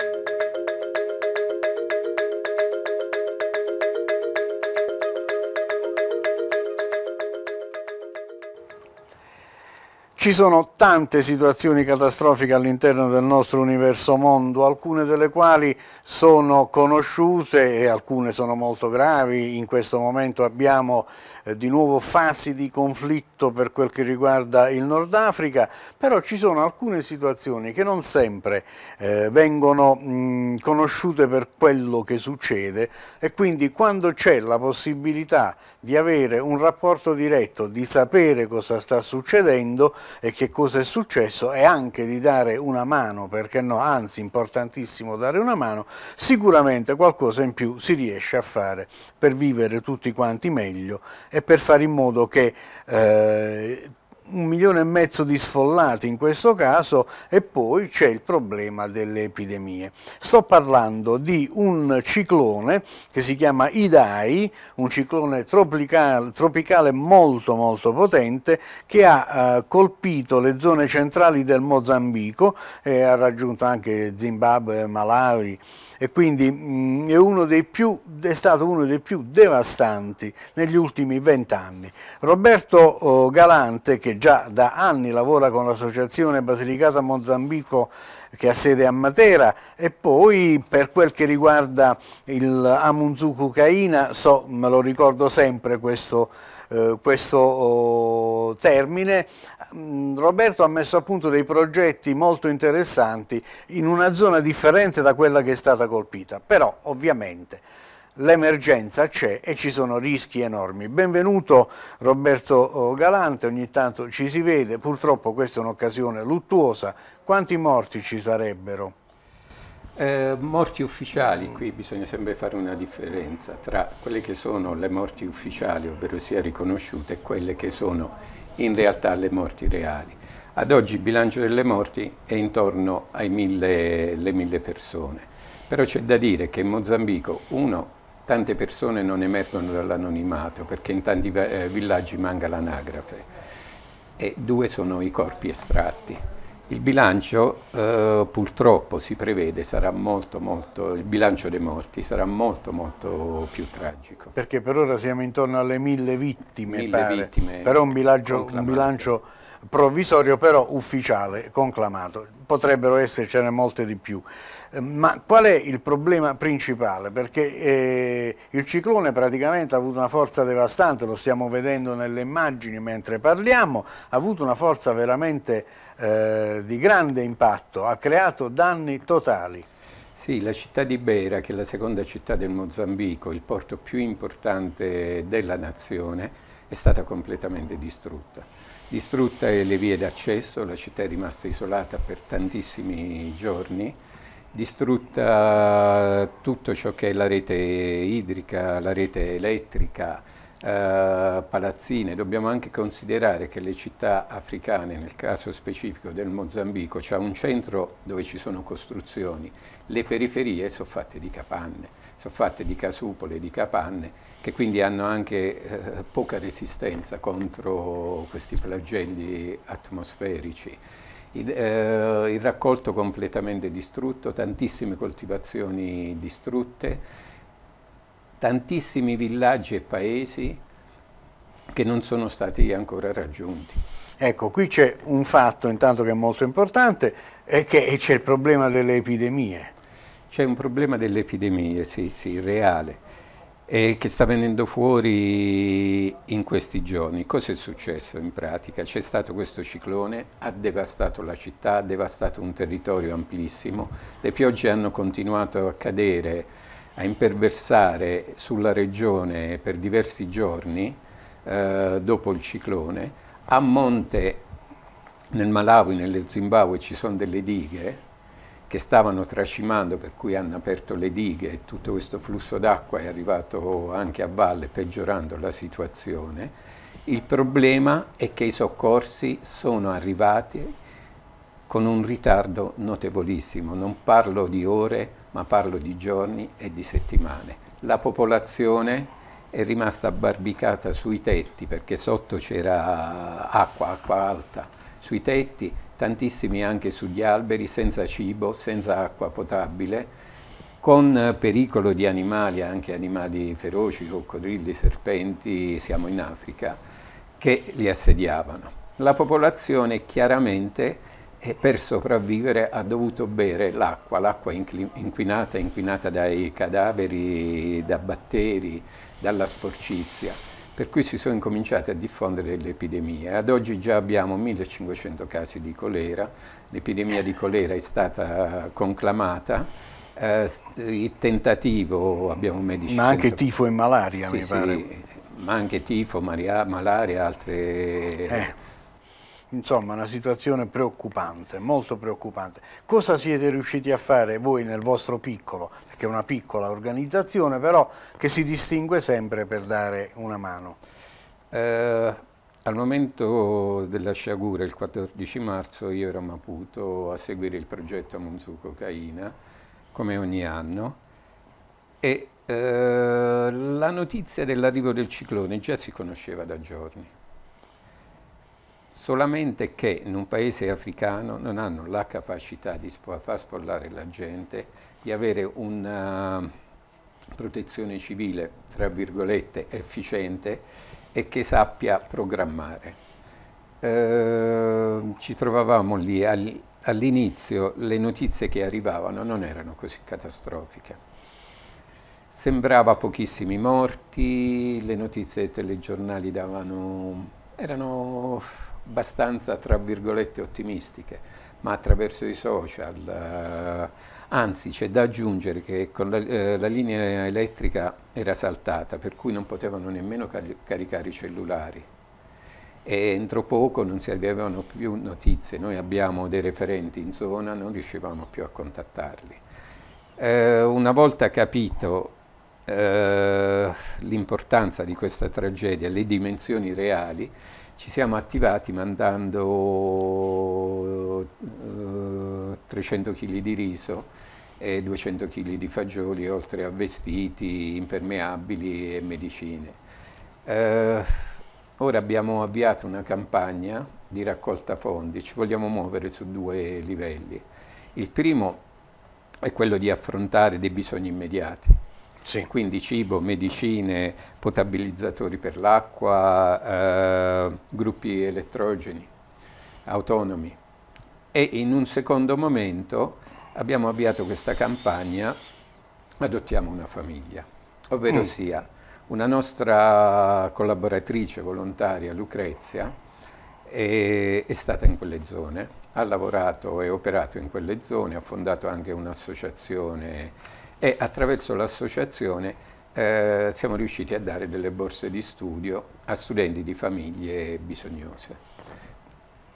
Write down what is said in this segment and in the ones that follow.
Thank you. Ci sono tante situazioni catastrofiche all'interno del nostro universo mondo, alcune delle quali sono conosciute e alcune sono molto gravi. In questo momento abbiamo eh, di nuovo fasi di conflitto per quel che riguarda il Nord Africa, però ci sono alcune situazioni che non sempre eh, vengono mh, mm, conosciute per quello che succede e quindi quando c'è la possibilità di avere un rapporto diretto, di sapere cosa sta succedendo, e che cosa è successo e anche di dare una mano, perché no, anzi importantissimo dare una mano, sicuramente qualcosa in più si riesce a fare per vivere tutti quanti meglio e per fare in modo che eh, un milione e mezzo di sfollati in questo caso e poi c'è il problema delle epidemie. Sto parlando di un ciclone che si chiama Idai, un ciclone tropicale, tropicale molto molto potente che ha eh, colpito le zone centrali del Mozambico e eh, ha raggiunto anche Zimbabwe, Malawi e quindi mh, mm, è, più, è, stato uno dei più devastanti negli ultimi vent'anni. Roberto oh, Galante che già da anni lavora con l'associazione Basilicata Mozambico che ha sede a Matera e poi per quel che riguarda il Amunzuku Caina, so, me lo ricordo sempre questo, eh, questo oh, termine, mm, Roberto ha messo a punto dei progetti molto interessanti in una zona differente da quella che è stata colpita, però ovviamente l'emergenza c'è e ci sono rischi enormi. Benvenuto Roberto eh, Galante, ogni tanto ci si vede, purtroppo questa è un'occasione luttuosa. Quanti morti ci sarebbero? Eh, morti ufficiali, qui bisogna sempre fare una differenza tra quelle che sono le morti ufficiali, ovvero sia riconosciute, e quelle che sono in realtà le morti reali. Ad oggi il bilancio delle morti è intorno alle mille persone, però c'è da dire che in Mozambico, uno, tante persone non emergono dall'anonimato perché in tanti eh, villaggi manca l'anagrafe e due sono i corpi estratti. Il bilancio eh, purtroppo si prevede sarà molto molto, il bilancio dei morti sarà molto molto più tragico. Perché per ora siamo intorno alle mille vittime, mille vittime però un un bilancio provvisorio però ufficiale, conclamato. Potrebbero essercene molte di più. Eh, ma qual è il problema principale? Perché eh, il ciclone praticamente ha avuto una forza devastante, lo stiamo vedendo nelle immagini mentre parliamo, ha avuto una forza veramente eh, di grande impatto, ha creato danni totali. Sì, la città di Beira, che è la seconda città del Mozambico, il porto più importante della nazione, è stata completamente distrutta. Distrutta le vie d'accesso, la città è rimasta isolata per tantissimi giorni, distrutta tutto ciò che è la rete idrica, la rete elettrica, eh, palazzine. Dobbiamo anche considerare che le città africane, nel caso specifico del Mozambico, c'è un centro dove ci sono costruzioni, le periferie sono fatte di capanne sono fatte di casupole, di capanne, che quindi hanno anche eh, poca resistenza contro questi flagelli atmosferici. Il, eh, il raccolto completamente distrutto, tantissime coltivazioni distrutte, tantissimi villaggi e paesi che non sono stati ancora raggiunti. Ecco, qui c'è un fatto intanto che è molto importante, è che c'è il problema delle epidemie. C'è un problema delle epidemie, sì, sì, reale, e che sta venendo fuori in questi giorni. Cosa è successo in pratica? C'è stato questo ciclone, ha devastato la città, ha devastato un territorio amplissimo, le piogge hanno continuato a cadere, a imperversare sulla regione per diversi giorni eh, dopo il ciclone. A monte nel Malawi, nello Zimbabwe ci sono delle dighe che stavano tracimando, per cui hanno aperto le dighe e tutto questo flusso d'acqua è arrivato anche a valle, peggiorando la situazione. Il problema è che i soccorsi sono arrivati con un ritardo notevolissimo, non parlo di ore, ma parlo di giorni e di settimane. La popolazione è rimasta barbicata sui tetti perché sotto c'era acqua, acqua alta, sui tetti tantissimi anche sugli alberi, senza cibo, senza acqua potabile, con eh, pericolo di animali, anche animali feroci, coccodrilli, serpenti, siamo in Africa, che li assediavano. La popolazione chiaramente eh, per sopravvivere ha dovuto bere l'acqua, l'acqua inquinata, inquinata dai cadaveri, da batteri, dalla sporcizia per cui si sono incominciate a diffondere le epidemie. Ad oggi già abbiamo 1500 casi di colera, l'epidemia di colera è stata conclamata, eh, il tentativo abbiamo medici... Ma anche tifo e malaria sì, mi pare. Sì, ma anche tifo, malaria, altre... Eh Insomma, una situazione preoccupante, molto preoccupante. Cosa siete riusciti a fare voi nel vostro piccolo, perché è una piccola organizzazione, però che si distingue sempre per dare una mano? Eh, al momento della sciagura, il 14 marzo, io ero a Maputo a seguire il progetto Monsu Cocaina, come ogni anno, e eh, la notizia dell'arrivo del ciclone già si conosceva da giorni solamente che in un paese africano non hanno la capacità di sp far sfollare la gente, di avere una protezione civile, tra virgolette, efficiente e che sappia programmare. Eh, ci trovavamo lì all'inizio, le notizie che arrivavano non erano così catastrofiche. Sembrava pochissimi morti, le notizie dei telegiornali davano... erano abbastanza, tra virgolette, ottimistiche, ma attraverso i social. Eh, anzi, c'è da aggiungere che con la, eh, la, linea elettrica era saltata, per cui non potevano nemmeno car caricare i cellulari e entro poco non si avevano più notizie. Noi abbiamo dei referenti in zona, non riuscivamo più a contattarli. Eh, una volta capito eh, l'importanza di questa tragedia, le dimensioni reali, ci siamo attivati mandando eh, 300 kg di riso e 200 kg di fagioli, oltre a vestiti, impermeabili e medicine. Eh, ora abbiamo avviato una campagna di raccolta fondi, ci vogliamo muovere su due livelli. Il primo è quello di affrontare dei bisogni immediati sì. Quindi cibo, medicine, potabilizzatori per l'acqua, eh, gruppi elettrogeni, autonomi. E in un secondo momento abbiamo avviato questa campagna Adottiamo una famiglia, ovvero mm. sia una nostra collaboratrice volontaria, Lucrezia, è, è stata in quelle zone, ha lavorato e operato in quelle zone, ha fondato anche un'associazione e attraverso l'associazione eh, siamo riusciti a dare delle borse di studio a studenti di famiglie bisognose.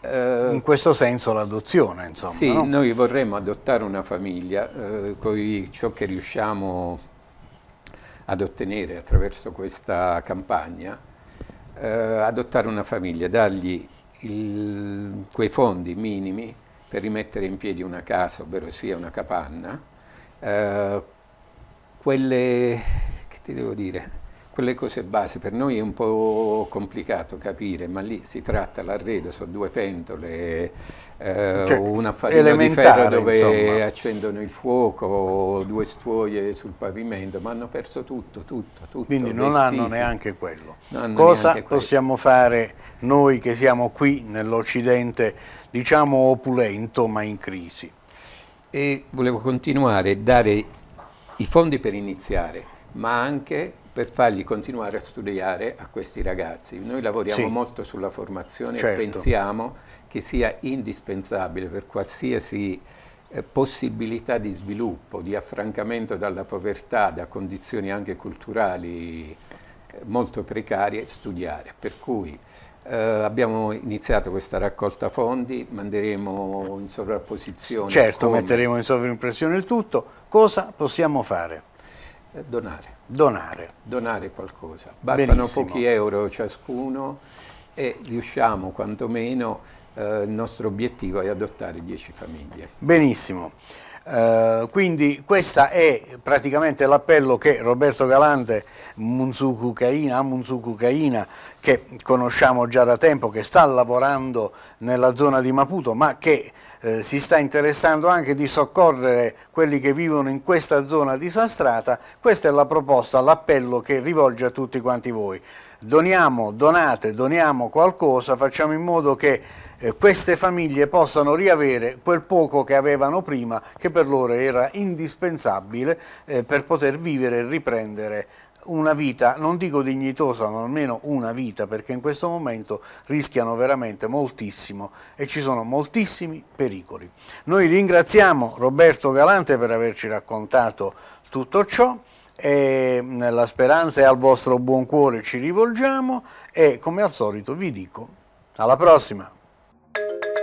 Eh, In questo senso l'adozione, insomma. Sì, no? noi vorremmo adottare una famiglia, eh, con ciò che riusciamo ad ottenere attraverso questa campagna, eh, adottare una famiglia, dargli il, quei fondi minimi per rimettere in piedi una casa, ovvero sia una capanna, eh, quelle, che ti devo dire, quelle cose base per noi è un po' complicato capire, ma lì si tratta l'arredo, sono due pentole, eh, cioè, una farina di ferro dove insomma. accendono il fuoco, due stuoie sul pavimento, ma hanno perso tutto, tutto, tutto. Quindi non hanno neanche quello. Hanno Cosa neanche quello. possiamo fare noi che siamo qui nell'Occidente, diciamo opulento ma in crisi? e volevo continuare a dare i fondi per iniziare, ma anche per fargli continuare a studiare a questi ragazzi. Noi lavoriamo sì. molto sulla formazione certo. e pensiamo che sia indispensabile per qualsiasi eh, possibilità di sviluppo, di affrancamento dalla povertà, da condizioni anche culturali eh, molto precarie, studiare. Per cui eh, abbiamo iniziato questa raccolta fondi, manderemo in sovrapposizione. Certo, come... metteremo in sovraimpressione il tutto. Cosa possiamo fare? Eh, donare. Donare. Donare qualcosa. Bastano Benissimo. pochi euro ciascuno e riusciamo quantomeno, eh, il nostro obiettivo è adottare 10 famiglie. Benissimo. Eh, quindi questo è praticamente l'appello che Roberto Galante, Munzuku Caina, Munzuku Caina, che conosciamo già da tempo, che sta lavorando nella zona di Maputo, ma che eh, si sta interessando anche di soccorrere quelli che vivono in questa zona disastrata, questa è la proposta, l'appello che rivolge a tutti quanti voi. Doniamo, donate, doniamo qualcosa, facciamo in modo che eh, queste famiglie possano riavere quel poco che avevano prima che per loro era indispensabile eh, per poter vivere e riprendere una vita, non dico dignitosa, ma almeno una vita, perché in questo momento rischiano veramente moltissimo e ci sono moltissimi pericoli. Noi ringraziamo Roberto Galante per averci raccontato tutto ciò e nella mm, speranza e al vostro buon cuore ci rivolgiamo e come al solito vi dico alla prossima! Thank you.